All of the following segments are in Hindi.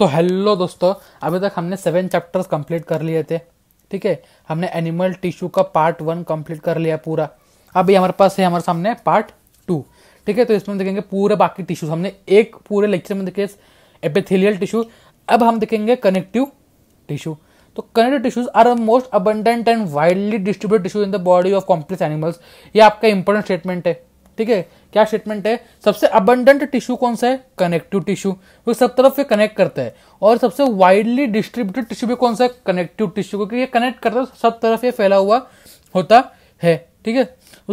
तो हेलो दोस्तों अभी तक हमने सेवन चैप्टर्स कंप्लीट कर लिए थे ठीक है हमने एनिमल टिश्यू का पार्ट वन कंप्लीट कर लिया पूरा अभी हमारे पास है हमारे सामने पार्ट टू ठीक है तो इसमें देखेंगे पूरे बाकी टिश्यूज हमने एक पूरे लेक्चर में देखे एपिथेलियल टिश्यू अब हम देखेंगे कनेक्टिव टिश्यू तो connective tissues are the most abundant and widely distributed tissue in the body of complex animals ये आपका इंपॉर्टेंट स्टेटमेंट है ठीक है क्या स्टेटमेंट है सबसे अबंडेंट टिश्यू कौन सा है कनेक्टिव टिश्यू क्योंकि सब तरफ ये कनेक्ट करता है और सबसे वाइडली डिस्ट्रीब्यूटेड टिश्यू भी कौन सा है कनेक्टिव टिश्यू क्योंकि ये कनेक्ट करता है सब तरफ ये फैला हुआ होता है ठीक है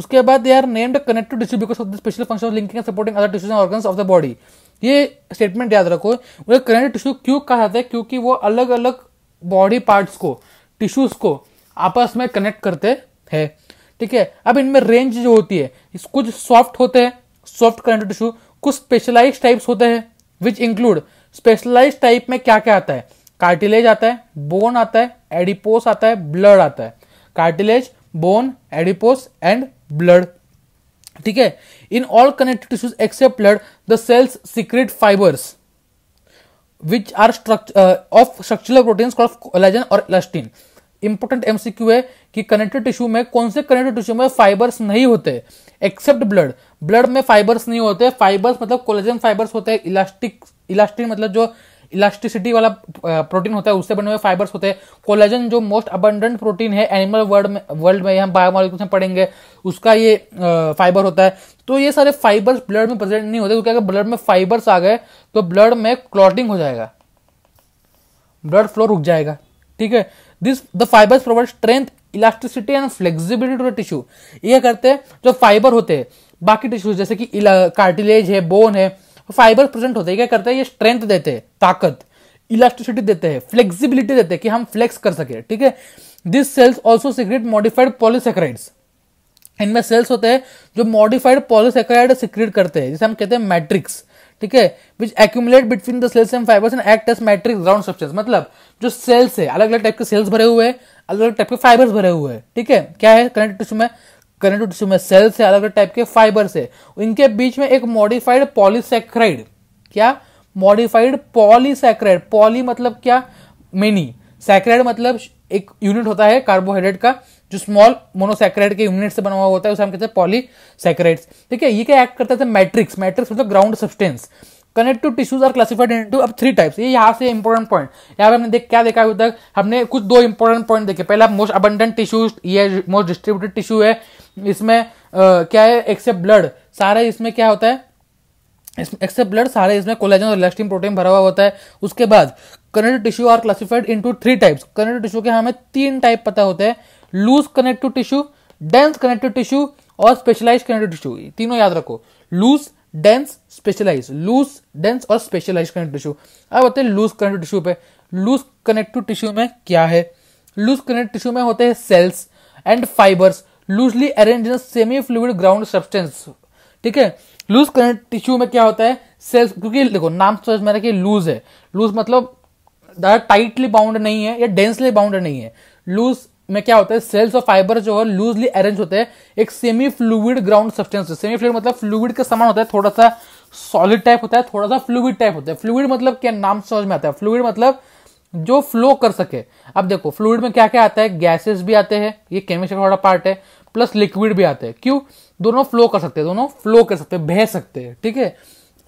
उसके बाद they are named connective tissue because of the special function linking and supporting other tissues and organs of the body ये स्टेटमेंट याद रखो उन्हें कनेक्टिव टिश्यू क्यों कहा जाता है क्योंकि वो अलग अलग बॉडी पार्ट्स को टिश्यूज को आपस में कनेक्ट करते हैं ठीक है अब इनमें रेंज जो होती है कुछ सॉफ्ट होते हैं सॉफ्ट कनेक्टिव टिश्यू कुछ स्पेशलाइज टाइप्स होते हैं विच इंक्लूड स्पेशलाइज टाइप में क्या क्या आता है कार्टिलेज आता है बोन आता है एडिपोस आता है ब्लड आता है cartilage bone adipose and blood ठीक है in all connective tissues except blood the cells secrete fibres which are structure of of structural और called इंपोर्टेंट एमसीक्यू है कि कनेक्टेड टिश्यू में कौन से कनेक्टेड टिश्यू में फाइबर्स नहीं होते एक्सेप्ट ब्लड ब्लड में फाइबर्स नहीं होते फाइबर्स मतलब कोलेजन फाइबर्स होते हैं इलास्टिक इलास्टिन मतलब जो इलास्टिसिटी वाला प्रोटीन होता है उससे बने हुए फाइबर्स होते हैं कोलेजन जो मोस्ट अबंडेंट प्रोटीन है एनिमल वर्ल्ड में वर्ल्ड में हम बायोमोलिक्यूल्स में पढ़ेंगे उसका ये फाइबर होता है तो ये सारे फाइबर्स ब्लड में प्रेजेंट नहीं होते क्योंकि अगर ब्लड में फाइबर्स आ गए तो ब्लड में क्लॉटिंग हो जाएगा ब्लड फ्लो रुक जाएगा ठीक है this the fibres provide strength elasticity and flexibility to the tissue ये करते हैं जो फाइबर होते हैं बाकी टिश्यूज जैसे कि कार्टिलेज है बोन है फाइबर प्रेजेंट होते हैं क्या करते हैं ये स्ट्रेंथ देते हैं ताकत इलास्टिसिटी देते हैं फ्लेक्सिबिलिटी देते हैं कि हम फ्लेक्स कर सके ठीक है this cells also secrete modified polysaccharides इनमें सेल्स होते हैं जो मॉडिफाइड पॉलिसेक्राइड सिक्रेट करते हैं जिसे हम कहते हैं मैट्रिक्स ठीक है which accumulate between the cells and fibres and act as matrix round structure मतलब जो सेल्स है अलग अलग टाइप के सेल्स भरे हुए हैं अलग अलग टाइप के फाइबर्स भरे हुए हैं ठीक है क्या है कनेक्टिव टिश्यू में कनेक्टिव टिश्यू में सेल्स है अलग अलग टाइप के फाइबर्स है इनके बीच में एक मॉडिफाइड पॉलीसेक्राइड क्या मॉडिफाइड पॉलीसेक्राइड पॉली मतलब क्या मेनी सैक्राइड मतलब एक यूनिट होता है कार्बोहाइड्रेट का जो स्मॉल मोनोसैक्राइड के यूनिट से बना हुआ होता है उसे हम कहते हैं पॉलीसैक्राइड्स ठीक है ये क्या एक्ट करता है मैट्रिक्स मैट्रिक्स मतलब ground substance connective tissues are classified into अब थ्री टाइप्स ये यहाँ से इंपॉर्टेंट पॉइंट यहाँ पे हमने देख क्या देखा अभी तक हमने कुछ दो इंपॉर्टेंट पॉइंट देखे पहला मोस्ट अबंडेंट टिश्यूज ये मोस्ट डिस्ट्रीब्यूटेड टिश्यू है इसमें आ, क्या है एक्सेप्ट ब्लड सारे इसमें क्या होता है एक्सेप्ट ब्लड सारे इसमें कोलेजन और लेस्टिन प्रोटीन भरा हुआ होता है उसके बाद connective tissue are classified into three types connective tissue के हमें तीन टाइप पता होते हैं loose connective tissue dense connective tissue और स्पेशलाइज कनेक्टिव टिश्यू तीनों याद रखो loose dense specialise loose dense और स्पेशलाइज कनेक्टिव टिश्यू अब होते हैं लूज कनेक्टिव टिश्यू पे लूज कनेक्टिव टिश्यू में क्या है लूज कनेक्टिव टिश्यू में होते हैं cells and fibres loosely arrange in semi fluid ground substance ठीक है लूज कनेक्टिव टिश्यू में क्या होता है सेल्स क्योंकि देखो नाम समझ में कि लूज है लूज मतलब ज़्यादा टाइटली बाउंड नहीं है या डेंसली बाउंड नहीं है लूज में क्या होता है सेल्स ऑफ फाइबर जो है लूजली अरेंज होते हैं एक semi fluid ground substance semi fluid मतलब फ्लूड के समान होता है थोड़ा सा सॉलिड टाइप होता है थोड़ा सा फ्लूड टाइप होता है फ्लूड मतलब क्या नाम समझ में आता है फ्लूड मतलब जो फ्लो कर सके अब देखो फ्लूड में क्या क्या आता है गैसेस भी आते हैं ये केमिस्ट्री का थोड़ा पार्ट है प्लस लिक्विड भी आते हैं क्यों दोनों फ्लो कर सकते हैं दोनों फ्लो कर सकते हैं बह सकते हैं ठीक है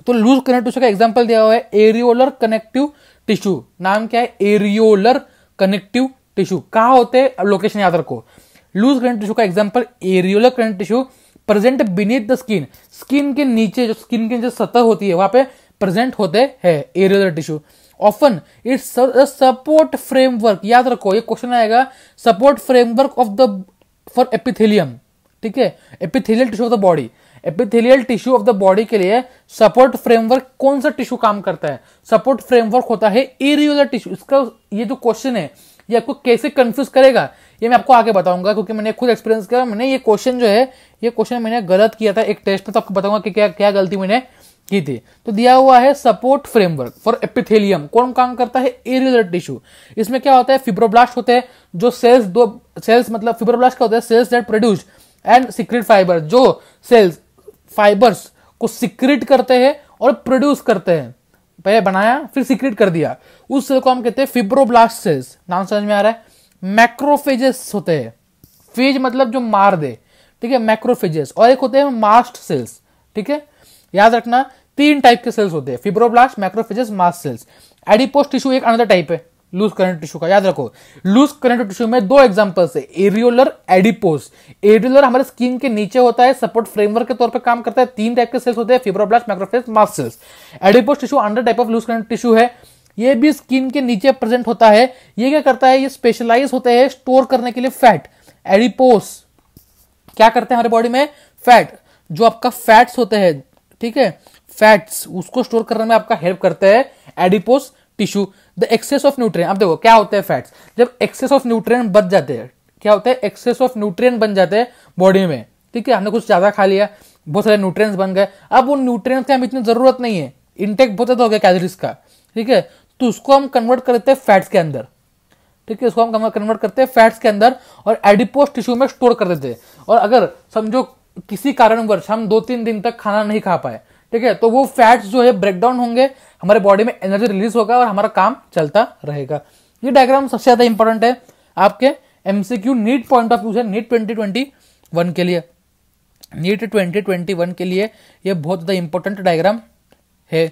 तो लूज कनेक्टिव का एग्जाम्पल दिया हुआ है एरियोलर कनेक्टिव टिश्यू नाम क्या है एरियोलर कनेक्टिव टिश्यू कहा होते हैं लोकेशन याद रखो लूज करंट टिश्यू का example areolar current tissue present beneath the skin skin के नीचे जो स्किन के नीचे सतह होती है वहां पे प्रेजेंट होते हैं areolar tissue often its support framework याद रखो ये क्वेश्चन आएगा support framework of the for epithelium ठीक है epithelial tissue of the body epithelial tissue of the body के लिए सपोर्ट फ्रेमवर्क कौन सा टिश्यू काम करता है सपोर्ट फ्रेमवर्क होता है एरियोलर टिश्यू इसका ये जो क्वेश्चन है ये आपको कैसे कंफ्यूज करेगा ये मैं आपको आगे बताऊंगा क्योंकि मैंने खुद एक्सपीरियंस किया मैंने ये क्वेश्चन जो है ये क्वेश्चन मैंने गलत किया था एक टेस्ट में तो आपको बताऊंगा कि क्या क्या गलती मैंने की थी तो दिया हुआ है सपोर्ट फ्रेमवर्क फॉर एपिथेलियम कौन काम करता है एरियोलर टिश्यू इसमें क्या होता है फिब्रोब्लास्ट होते हैं जो सेल्स दो सेल्स मतलब फिब्रोब्लास्ट क्या होता है cells that produce and secrete fibre जो सेल्स फाइबर्स को सिक्रेट करते हैं और प्रोड्यूस करते हैं पहले बनाया फिर सिक्रेट कर दिया उस सेल को हम कहते हैं फिब्रोब्लास्ट सेल्स नाम समझ में आ रहा है मैक्रोफेजेस होते हैं फेज मतलब जो मार दे ठीक है मैक्रोफेजेस और एक होते हैं मास्ट सेल्स ठीक है याद रखना तीन टाइप के सेल्स होते हैं fibroblast macrophages mast cells adipose tissue एक अनदर टाइप है लूज करेंट टिश्यू का याद रखो लूज करेंट टिश्यू में दो एग्जाम्पल्स है एरियोलर एडिपोस एरियोलर हमारे स्किन के नीचे होता है सपोर्ट फ्रेमवर्क के तौर पर काम करता है तीन टाइप के सेल्स होते हैं fibroblast macrophages mast cells adipose tissue under type of loose current tissue है ये भी स्किन के नीचे प्रेजेंट होता है ये क्या करता है ये स्पेशलाइज होते हैं स्टोर करने के लिए फैट एडिपोस क्या करते हैं हमारे बॉडी में फैट जो आपका फैट्स होते हैं ठीक है फैट्स उसको स्टोर करने में आपका हेल्प करते हैं adipose tissue the excess of nutrient अब देखो क्या होता है फैट्स जब एक्सेस ऑफ न्यूट्रिएंट बच जाते हैं क्या होता है एक्सेस ऑफ न्यूट्रिएंट बन जाते हैं बॉडी में ठीक है हमने कुछ ज्यादा खा लिया बहुत सारे न्यूट्रिएंट्स बन गए अब उन न्यूट्रिएंट्स की हमें इतनी जरूरत नहीं है इनटेक बहुत ज्यादा हो गया कैलोरीज का ठीक है तो उसको हम कन्वर्ट करते हैं फैट्स के अंदर ठीक है उसको हम कन्वर्ट करते हैं फैट्स के अंदर और एडिपोस टिश्यू में स्टोर कर देते हैं और अगर समझो किसी कारणवश हम दो तीन दिन तक खाना नहीं खा पाए ठीक है तो वो फैट्स जो है ब्रेकडाउन होंगे हमारे बॉडी में एनर्जी रिलीज होगा और हमारा काम चलता रहेगा ये डायग्राम सबसे ज्यादा इंपॉर्टेंट है आपके MCQ NEET point of view से नीट ट्वेंटी ट्वेंटी वन के लिए नीट ट्वेंटी ट्वेंटी वन के लिए यह बहुत ज़्यादा इंपॉर्टेंट डायग्राम है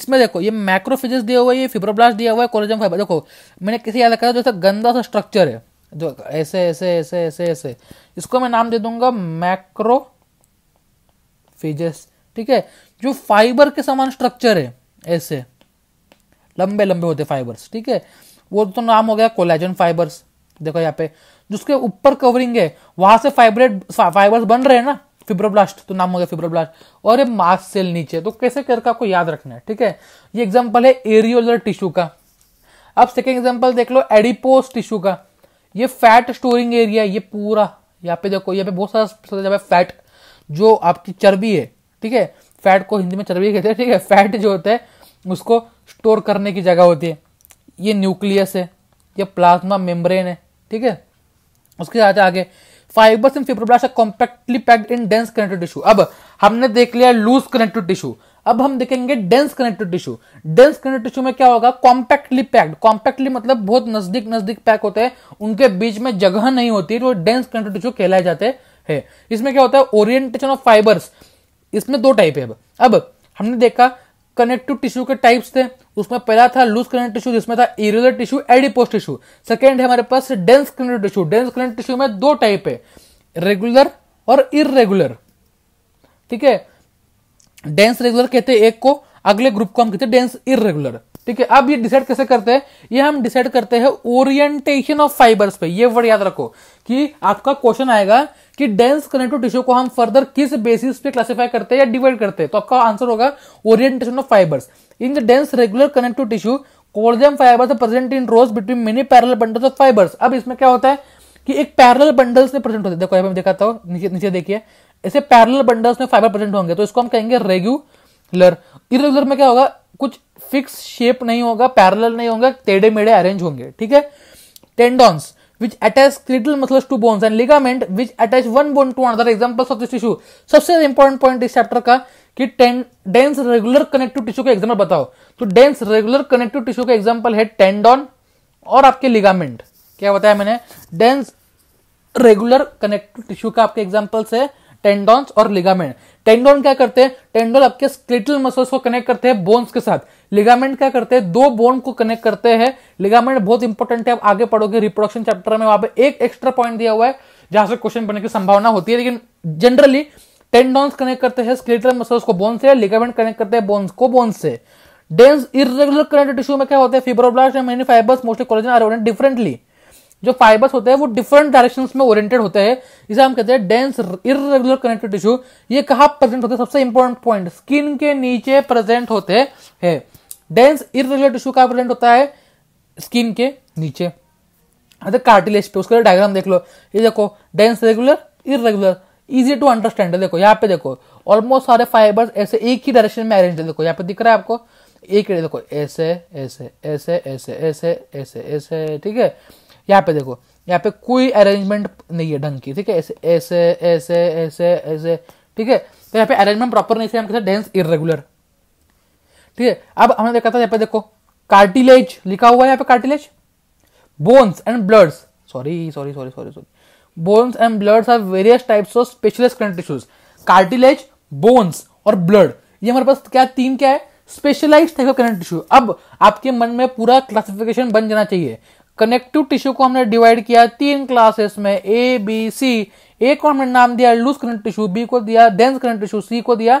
इसमें देखो ये मैक्रोफिजिस दिया हुआ है ये फिब्रोब्लास्ट दिया हुआ है कोलेजन फाइबर देखो मैंने किसी याद रखा जैसे गंदा सा स्ट्रक्चर है जो ऐसे ऐसे ऐसे ऐसे ऐसे इसको मैं नाम दे दूंगा मैक्रो फिजिस ठीक है जो फाइबर के समान स्ट्रक्चर है ऐसे लंबे लंबे होते फाइबर्स ठीक है वो तो नाम हो गया कोलेजन फाइबर्स देखो यहाँ पे जिसके ऊपर कवरिंग है वहां से फाइब्रेट फाइबर्स बन रहे हैं ना फिब्रोब्लास्ट तो नाम हो गया फिब्रोब्लास्ट और ये मास सेल नीचे तो कैसे करके आपको याद रखना है ठीक है ये एग्जाम्पल है एरियोलर टिश्यू का अब सेकेंड एग्जाम्पल देख लो एडिपोस टिश्यू का ये फैट स्टोरिंग एरिया ये पूरा यहाँ पे देखो यहाँ पे बहुत सारा फैट जो आपकी चर्बी है ठीक है फैट को हिंदी में चर्बी कहते हैं ठीक है फैट जो होता है उसको स्टोर करने की जगह होती है ये न्यूक्लियस है ये प्लाज्मा मेम्ब्रेन है ठीक है उसके साथ आगे fibres in fibroblast blast compactly packed in dense connective tissue अब हमने देख लिया लूज कनेक्टिव टिश्यू अब हम देखेंगे dense connective tissue dense connective tissue में क्या होगा कॉम्पैक्टली पैक्ड कॉम्पैक्टली मतलब बहुत नजदीक नजदीक पैक होते हैं उनके बीच में जगह नहीं होती तो डेंस कनेक्टिव टिश्यू कहलाए जाते हैं इसमें क्या होता है ओरिएंटेशन ऑफ फाइबर्स इसमें दो टाइप है अब अब हमने देखा कनेक्टिव टिश्यू के टाइप्स थे उसमें पहला था लूज कनेक्ट टिश्यू जिसमें था irregular tissue adipose tissue second है हमारे पास dense connect tissue dense connect tissue में दो टाइप है रेगुलर और इरेगुलर ठीक है डेंस रेगुलर कहते हैं एक को अगले ग्रुप को हम कहते हैं डेंस इरेगुलर ठीक है अब ये डिसाइड कैसे करते हैं ये हम डिसाइड करते हैं ओरिएंटेशन ऑफ फाइबर्स पे ये वर्ड याद रखो कि आपका क्वेश्चन आएगा कि डेंस कनेक्टिव टिश्यू को हम फर्दर किस बेसिस पे क्लासिफाई करते हैं या डिवाइड करते हैं तो आपका आंसर होगा orientation of fibres in the dense regular connective tissue collagen fibres present in rows between many parallel bundles of fibres अब इसमें क्या होता है कि एक पैरल बंडल्स में प्रेजेंट होते हैं देखो मैं दिखाता हूं नीचे नीचे देखिए ऐसे पैरल बंडल्स में फाइबर प्रेजेंट होंगे तो इसको हम कहेंगे रेग्यू लर उधर में क्या होगा कुछ फिक्स शेप नहीं होगा पैरेलल नहीं होगा टेढ़े मेढ़े अरेंज होंगे ठीक है tendons which attach skeletal muscles to bones and ligament which attach one bone to another examples of this tissue सबसे इंपॉर्टेंट पॉइंट इस चैप्टर का कि डेंस रेगुलर कनेक्टिव टिश्यू का एग्जाम्पल बताओ तो डेंस रेगुलर कनेक्टिव टिश्यू का एग्जाम्पल है टेंडॉन और आपके लिगामेंट क्या बताया मैंने डेंस रेगुलर कनेक्टिव टिश्यू का आपके एग्जाम्पल्स है टेंडॉन्स और लिगामेंट टेंडोन क्या करते हैं टेंडोन आपके स्क्लिटल मसल्स को कनेक्ट करते हैं बोन्स के साथ लिगामेंट क्या करते हैं दो बोन को कनेक्ट करते हैं लिगामेंट बहुत इंपॉर्टेंट है आप आगे पढ़ोगे रिप्रोडक्शन चैप्टर में वहां पे एक एक्स्ट्रा पॉइंट दिया हुआ है जहां से क्वेश्चन बनने की संभावना होती है लेकिन जनरली टेंडॉन्स कनेक्ट करते हैं स्क्लेटल मसल्स को बोन से लिगामेंट कनेक्ट करते हैं बोन्स को बोन से डेंस इरेगुलर कनेक्टेड टिश्यू में क्या होता है fibroblast and many fibres mostly collagen are differently जो फाइबर्स होते हैं वो डिफरेंट डायरेक्शंस में ओरिएंटेड होते हैं इसे हम कहते हैं डेंस इरेगुलर कनेक्टेड टिश्यू ये कहा प्रेजेंट होते हैं सबसे इंपॉर्टेंट पॉइंट स्किन के नीचे प्रेजेंट होते हैं डेंस इरेगुलर टिश्यू कहा प्रेजेंट होता है स्किन के नीचे अच्छा कार्टिलेज पे उसका डायग्राम देख लो ये देखो dense regular irregular easy to understand है देखो यहाँ पे देखो ऑलमोस्ट सारे फाइबर्स ऐसे एक ही डायरेक्शन में अरेंज है देखो यहाँ पे दिख रहा है आपको एक देखो ऐसे ऐसे ऐसे ऐसे ऐसे ऐसे ऐसे ठीक है यहाँ पे देखो यहाँ पे कोई अरेंजमेंट नहीं है ढंग की ठीक है ऐसे ऐसे ऐसे ऐसे ऐसे ठीक है तो यहाँ पे अरेंजमेंट प्रॉपर नहीं हम डेंस इरेगुलर ठीक है अब हमने देखा था यहाँ पे देखो कार्टिलेज लिखा हुआ है यहाँ पे cartilage bones and bloods sorry sorry sorry sorry sorry bones and bloods are various types of specialist current tissues cartilage bones और ब्लड ये हमारे पास क्या तीन क्या है specialise type of connect tissue अब आपके मन में पूरा क्लासिफिकेशन बन जाना चाहिए कनेक्टिव टिश्यू को हमने डिवाइड किया तीन क्लासेस में ए बी सी ए को हमने नाम दिया लूज करंट टिश्यू बी को दिया डेंस करंट टिश्यू सी को दिया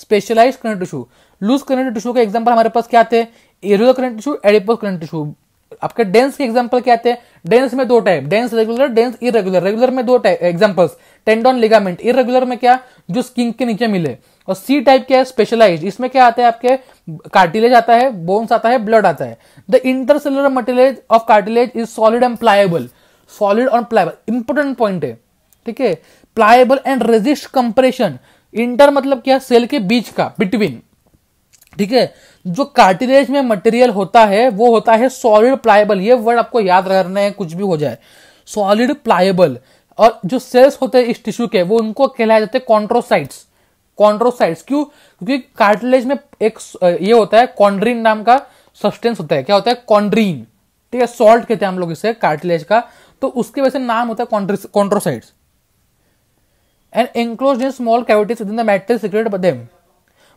specialise current tissue loose current tissue के एग्जाम्पल हमारे पास क्या थे areolar current tissue adipose current tissue आपके डेंस के एग्जाम्पल क्या थे डेंस में दो type dense regular dense irregular regular में दो type example tendon ligament irregular में क्या जो स्किन के नीचे मिले और सी टाइप क्या है स्पेशलाइज इसमें क्या आता है आपके कार्टिलेज आता है बोन्स आता है ब्लड आता है the intercellular material of cartilage is solid and pliable solid और प्लायबल इंपॉर्टेंट पॉइंट है ठीक है pliable and resist compression inter मतलब क्या सेल के बीच का बिटवीन ठीक है जो कार्टिलेज में मटेरियल होता है वो होता है सॉलिड प्लायबल ये वर्ड आपको याद रखना है कुछ भी हो जाए सॉलिड प्लायबल और जो सेल्स होते हैं इस टिश्यू के वो उनको कहलाए जाते हैं कॉन्ट्रोसाइट्स कॉन्ड्रोसाइट्स क्यों क्योंकि कार्टिलेज में एक ये होता है कॉन्ड्रीन नाम का सब्सटेंस होता है क्या होता है कॉन्ड्रीन ठीक है सॉल्ट कहते हैं हम लोग इसे कार्टिलेज का तो उसके वजह से नाम होता है chondrocytes and enclose in small cavities in the matrix secrete them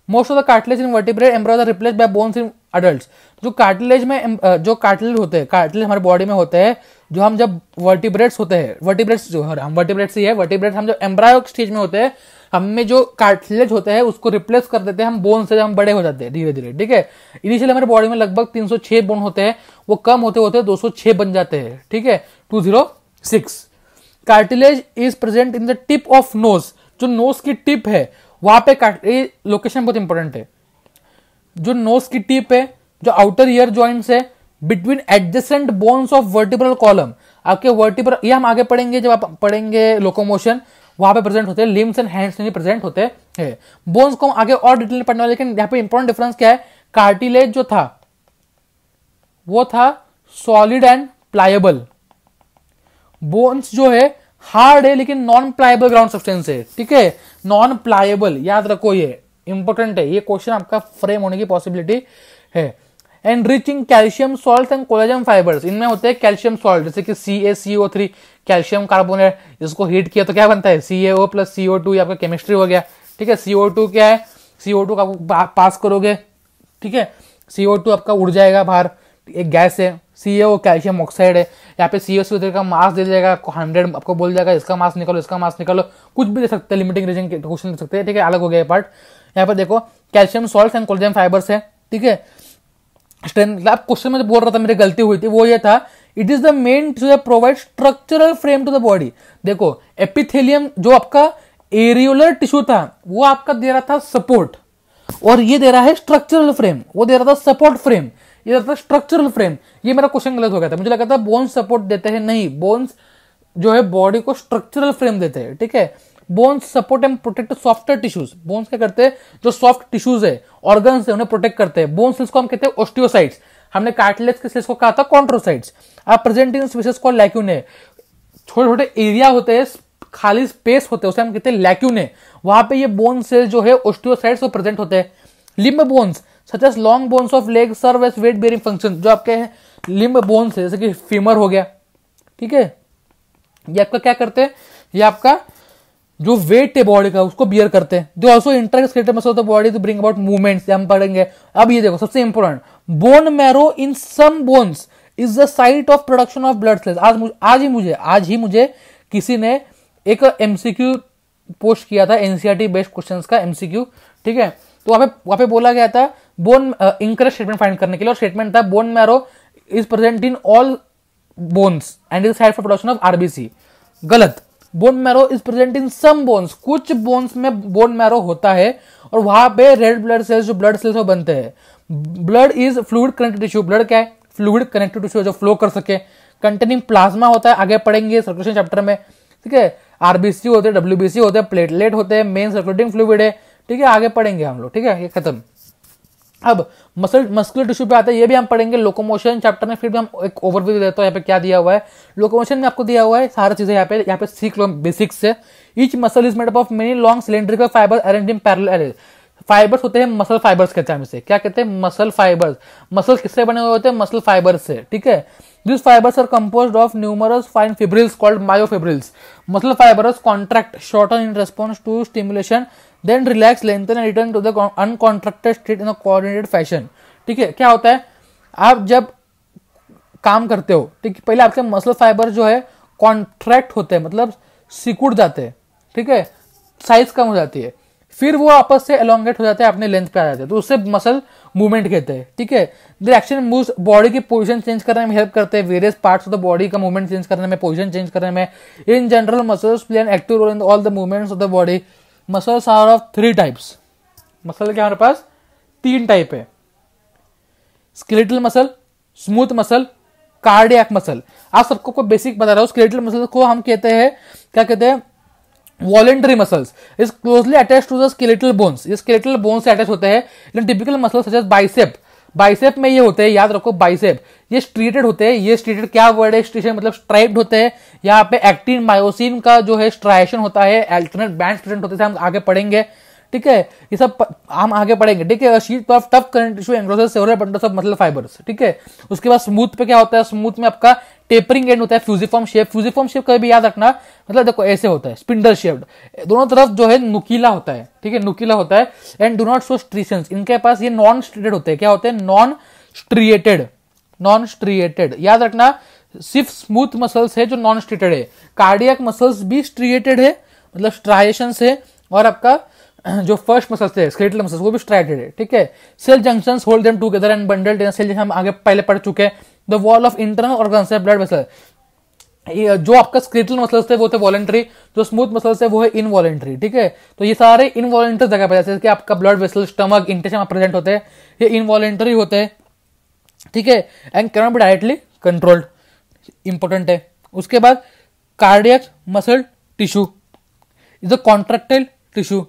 most of the cartilage in vertebrate embryos are replace by bones in adult जो कार्टिलेज में जो कार्टिलेज होते हैं कार्टिलेज हमारे बॉडी में होते हैं जो हम जब वर्टिब्रेट्स होते हैं वर्टिब्रेट्स जो हम वर्टिब्रेट्स ही है वर्टिब्रेट्स हम जब एम्ब्रायो स्टेज में होते हैं हम में जो कार्टिलेज होते हैं उसको रिप्लेस कर देते हैं हम बोन से हम बड़े हो जाते हैं धीरे धीरे ठीक है इनिशियली हमारे बॉडी में लगभग 306 बोन होते हैं वो कम होते होते 206 बन जाते हैं ठीक है 206 cartilage is present in the tip of nose जो नोज की टिप है वहाँ पे काट ये लोकेशन बहुत इंपॉर्टेंट है जो नोज की टिप है जो आउटर ईयर ज्वाइंट्स है between adjacent bones of vertebral column आपके वर्टिब्रल ये हम आगे पढ़ेंगे जब आप पढ़ेंगे लोकोमोशन वहां पे प्रेजेंट होते हैं लिम्स एंड हैंड्स में प्रेजेंट होते हैं बोन्स को हम आगे और डिटेल में पढ़ने वाले लेकिन यहाँ पे इंपॉर्टेंट डिफरेंस क्या है कार्टिलेज जो था वो था सॉलिड एंड प्लायबल बोन्स जो है हार्ड है लेकिन नॉन प्लायबल ग्राउंड सब्सटेंस है ठीक है नॉन प्लायबल याद रखो ये इंपॉर्टेंट है ये क्वेश्चन आपका फ्रेम होने की पॉसिबिलिटी है and rich in calcium salt and collagen fibres इनमें होते हैं कैल्शियम सॉल्ट जैसे कि C A C O three calcium carbonate जिसको हीट किया तो क्या बनता है C A O plus C O two आपका केमिस्ट्री हो गया ठीक है सी ओ टू क्या है सी ओ टू का आपको पास करोगे ठीक है सी ओ टू आपका उड़ जाएगा बाहर एक गैस है C e A calcium oxide है यहाँ पे e सी एस का मास दे जाएगा आपको हंड्रेड आपको बोल जाएगा इसका मास निकालो इसका मास निकालो कुछ भी दे सकते हैं लिमिटिंग रीजन के क्वेश्चन दे सकते हैं ठीक है अलग हो गया पार्ट यहाँ पर देखो calcium salt and collagen fibres है ठीक है स्ट्रेंथ मतलब आप क्वेश्चन में जो बोल रहा था मेरी गलती हुई थी वो ये था it is the main to provide structural frame to the body देखो एपिथेलियम जो आपका एरियोलर टिश्यू था वो आपका दे रहा था सपोर्ट और ये दे रहा है स्ट्रक्चरल फ्रेम वो दे रहा था सपोर्ट फ्रेम ये है स्ट्रक्चरल फ्रेम ये मेरा क्वेश्चन गलत हो गया था मुझे लगा था बोन्स सपोर्ट देते हैं नहीं बोन्स जो है बॉडी को स्ट्रक्चरल फ्रेम देते हैं ठीक है bones support and protect softer tissues bones क्या करते हैं जो सॉफ्ट टिश्यूज है ऑर्गन है उन्हें प्रोटेक्ट करते हैं बोन्स को हम कहते हैं ओस्टियोसाइट्स हमने कार्टिलेज के सेल्स को कहा था कॉन्ट्रोसाइट्स आप प्रेजेंट इन स्पीसीज को लैक्यूने छोटे छोटे एरिया होते हैं खाली स्पेस होते हैं उसे हम कहते हैं लैक्यूने वहां पे ये बोन सेल जो है ओस्टियोसाइट्स वो प्रेजेंट होते हैं limb bones such as long bones of leg serve as weight bearing function जो आपके लिम्ब बोन्स है जैसे कि फीमर हो गया ठीक है ये आपका क्या करते हैं ये आपका जो वेट है बॉडी का उसको बियर करते हैं they also interact muscle of the body to bring about movements हम पढ़ेंगे अब ये देखो सबसे important bone marrow in some bones is the site of production of blood cells आज आज ही मुझे आज ही मुझे किसी ने एक एमसीक्यू पोस्ट किया था एनसीआरटी बेस्ड क्वेश्चंस का एमसीक्यू ठीक है तो वहां पे वहां पे बोला गया था बोन इंकरेस्ट स्टेटमेंट फाइंड करने के लिए और स्टेटमेंट था bone marrow is present in all bones and is site for production of RBC गलत bone marrow is present in some bones कुछ बोन्स में बोन मैरो होता है और वहां पे रेड ब्लड सेल्स जो ब्लड सेल्स वो बनते हैं blood is fluid connected tissue blood क्या है फ्लूड कनेक्टेड टिश्यू जो फ्लो कर सके कंटेनिंग प्लाज्मा होता है आगे पढ़ेंगे सर्कुलेशन चैप्टर में ठीक है आरबीसी होते हैं डब्ल्यूबीसी होते हैं प्लेटलेट होते हैं मेन सर्कुलेटिंग फ्लूड है ठीक है आगे पढ़ेंगे हम लोग ठीक है ये खत्म अब मसल मस्कुलर टिश्यू पे आता है ये भी हम पढ़ेंगे लोकोमोशन चैप्टर में फिर भी हम एक ओवरव्यू दे देता हूँ यहाँ पे क्या दिया हुआ है लोकोमोशन में आपको दिया हुआ है सारा चीज़ें यहाँ पे यहाँ पे सीख लो बेसिक्स से each muscle is made up of many long cylindrical fibre arrange in parallel arrays fibres होते हैं मसल फाइबर्स कहते हैं हम इसे क्या कहते हैं मसल फाइबर्स मसल किससे बने हुए होते हैं मसल फाइबर्स से ठीक है this fibres are compose of numerous fine fibrils called myofibrils muscle fibres contract short in response to stimulation then relax lengthen and return to the uncontracted state in a coordinated fashion ठीक है क्या होता है आप जब काम करते हो ठीक है पहले आपके मसल फाइबर जो है कॉन्ट्रैक्ट होते हैं मतलब सिकुड़ जाते हैं ठीक है साइज कम हो जाती है फिर वो आपस से एलोंगेट हो जाते हैं अपने लेंथ पे आ जाते हैं तो उससे मसल मूवमेंट कहते हैं ठीक है दे एक्शन मूव्स बॉडी की पोजीशन चेंज करने में हेल्प करते हैं various parts of the body का मूवमेंट चेंज करने में पोजीशन चेंज करने में in general muscles play an active role in all the movements of the body muscles are of three types muscle के हमारे पास तीन टाइप है skeletal muscle smooth muscle cardiac muscle आप सबको को बेसिक बता रहा हूं स्केलेटल मसल को हम कहते हैं क्या कहते हैं voluntary muscles is closely attach to the skeletal bones ये स्केलेटल बोन्स से अटैच होते हैं typical muscles such as bicep bicep में ये होते हैं याद रखो बाइसेप ये स्ट्रीटेड होते हैं ये स्ट्रीटेड क्या वर्ड है स्ट्रीशन मतलब स्ट्राइप्ड होते हैं यहाँ पे एक्टिन मायोसिन का जो है स्ट्राइशन होता है अल्टरनेट बैंड प्रेजेंट होते हैं हम आगे पढ़ेंगे ठीक है ये सब हम आगे पढ़ेंगे ठीक है sheet of tough connective tissue encloses several bundles of muscle fibres ठीक है उसके बाद स्मूथ पे क्या होता है स्मूथ में आपका टेपरिंग एंड होता है फ्यूजिफॉर्म शेप फ्यूजिफॉर्म शेप कभी याद रखना मतलब देखो ऐसे होता है स्पिंडल शेप्ड दोनों तरफ जो है नुकीला होता है ठीक है नुकीला होता है and do not show striation इनके पास ये नॉन स्ट्रेटेड होते हैं क्या होते हैं नॉन स्ट्रिएटेड नॉन स्ट्रिएटेड याद रखना सिर्फ स्मूथ मसल्स है जो नॉन स्ट्रीटेड है कार्डियक मसल्स भी स्ट्रिएटेड है मतलब स्ट्राइशन है और आपका जो फर्स्ट मसल्स है स्केलेटल मसल्स वो भी स्ट्राइटेड है ठीक है cell junction hold them and bundled cell junction हम आगे पहले पढ़ चुके हैं the wall of internal organ है ब्लड वेसल जो आपका स्क्रिटल मसल्स थे वो थे वॉलेंट्री जो स्मूथ मसल्स है वो है इनवॉलेंट्री ठीक है तो ये सारे इनवॉलेंट्री जगह पर जैसे कि आपका blood vessel stomach intestine present होते हैं ये इनवॉलेंट्री होते हैं ठीक है and cannot be directly controlled important है उसके बाद cardiac muscle tissue is a contracted tissue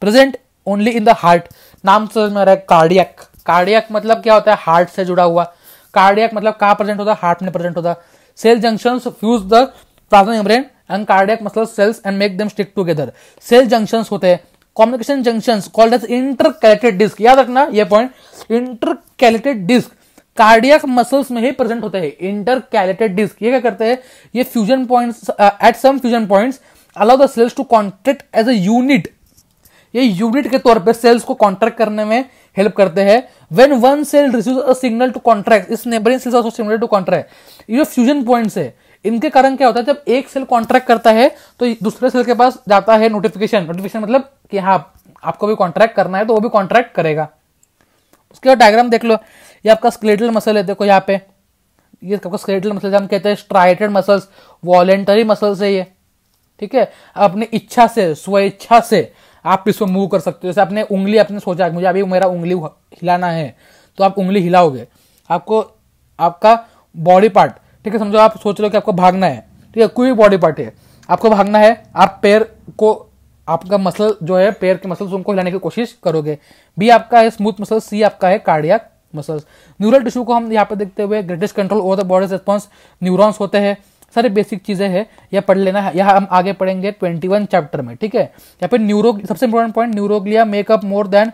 present only in the heart नाम से कार्डियक कार्डियक मतलब क्या होता है हार्ट से जुड़ा हुआ कार्डियक मतलब कहा प्रेजेंट होता है हार्ट में प्रेजेंट होता है cell junction fuse the plasma membrane and cardiac मतलब cells and make them stick together cell junction होते हैं communication junction called as intercalated disc याद रखना यह point intercalated disc cardiac muscles में ही प्रेजेंट होते हैं इंटरकैलेटेड डिस्क ये क्या करते हैं ये fusion point at some fusion points allow the cells to contract as a unit ये यूनिट के तौर पे सेल्स को कॉन्ट्रैक्ट करने में हेल्प करते हैं when one cell receives a signal to contract its neighboring cells also similar to contract ये जो fusion points है इनके कारण क्या होता है जब एक सेल कॉन्ट्रैक्ट करता है तो दूसरे सेल के पास जाता है नोटिफिकेशन नोटिफिकेशन मतलब कि हाँ आपको भी कॉन्ट्रैक्ट करना है तो वो भी कॉन्ट्रैक्ट करेगा उसके बाद डायग्राम देख लो ये आपका स्केलेटल मसल है देखो यहाँ पे ये आपका स्केलेटल मसल हम कहते हैं स्ट्राइटेड मसल्स वॉलेंटरी मसल्स है ये ठीक है अपनी इच्छा से स्वेच्छा से आप इसको मूव कर सकते हो जैसे आपने उंगली आपने सोचा मुझे अभी मेरा उंगली हिलाना है तो आप उंगली हिलाओगे आपको आपका बॉडी पार्ट ठीक है समझो आप सोच रहे हो कि आपको भागना है ठीक है कोई भी बॉडी पार्ट है आपको भागना है आप पैर को आपका मसल जो है पैर के मसल्स उनको हिलाने की कोशिश करोगे बी आपका है स्मूथ मसल सी आपका है कार्डिया मसल्स न्यूरल टिश्यू को हम यहाँ पे देखते हुए greatest control over the body's response neurons होते हैं सारे बेसिक चीजें हैं यह पढ़ लेना है यह हम आगे पढ़ेंगे ट्वेंटी वन चैप्टर में ठीक है या फिर न्यूरो सबसे important point neuroglia make up more than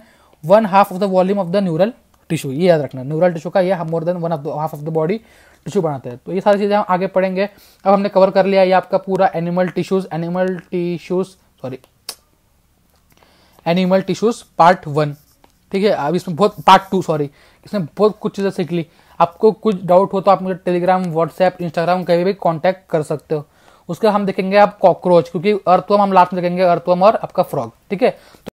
one half of the volume of the neural tissue ये याद रखना न्यूरल टिश्यू का यह more than one of half of the body tissue बनाते हैं तो ये सारी चीज़ें हम आगे पढ़ेंगे अब हमने कवर कर लिया ये आपका पूरा animal tissues animal tissues sorry animal tissues part one ठीक है अब इसमें बहुत पार्ट टू सॉरी इसमें बहुत कुछ चीज़ें सीख ली आपको कुछ डाउट हो तो आप मुझे टेलीग्राम व्हाट्सएप इंस्टाग्राम कहीं भी कॉन्टैक्ट कर सकते हो उसके हम देखेंगे आप कॉकरोच क्योंकि अर्थवम हम लास्ट में देखेंगे अर्थवम और आपका फ्रॉग ठीक है